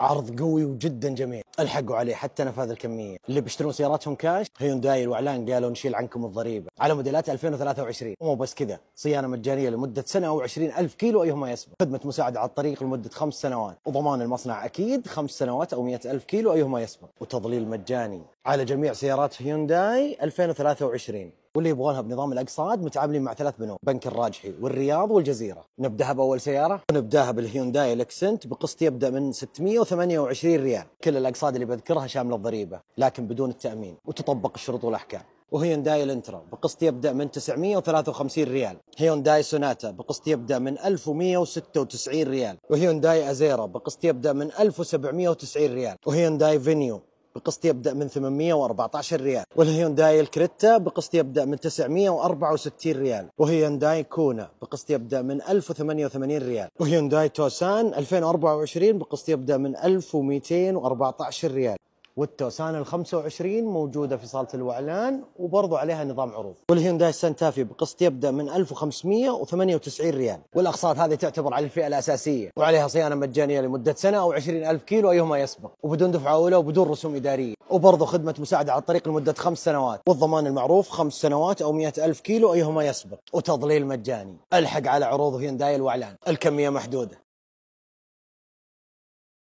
عرض قوي وجدا جميل الحقوا عليه حتى نفاذ الكميه اللي بيشترون سياراتهم كاش هيونداي واعلان قالوا نشيل عنكم الضريبه على موديلات 2023 ومو بس كذا صيانه مجانيه لمده سنه او 20000 كيلو ايهما يسبق خدمه مساعده على الطريق لمده خمس سنوات وضمان المصنع اكيد خمس سنوات او 100000 كيلو ايهما يسبق وتضليل مجاني على جميع سيارات هيونداي 2023 واللي يبغونها بنظام الاقساط متعاملين مع ثلاث بنوك بنك الراجحي والرياض والجزيره نبداها باول سياره ونبداها بالهيونداي الاكسنت بقسط يبدا من 628 ريال كل الاقساط اللي بذكرها شامله الضريبه لكن بدون التامين وتطبق الشروط والاحكام وهيونداي الانترا بقسط يبدا من 953 ريال هيونداي سوناتا بقسط يبدا من 1196 ريال وهيونداي ازيرا بقسط يبدا من 1790 ريال وهيونداي فينيو بقسط يبدأ من 814 ريال والهيونداي الكريتا بقسط يبدأ من 964 ريال وهيونداي كونا بقسط يبدأ من 1088 ريال وهيونداي توسان 2024 بقسط يبدأ من 1214 ريال والتوسان ال 25 موجوده في صاله الاعلان وبرضه عليها نظام عروض. والهيونداي سنتافي بقسط يبدا من 1598 ريال، والاقساط هذه تعتبر على الفئه الاساسيه وعليها صيانه مجانيه لمده سنه او 20000 كيلو ايهما يسبق، وبدون دفعه اولى وبدون رسوم اداريه، وبرضه خدمه مساعده على الطريق لمده خمس سنوات، والضمان المعروف خمس سنوات او 100000 كيلو ايهما يسبق، وتضليل مجاني. الحق على عروض هيونداي الاعلان، الكميه محدوده.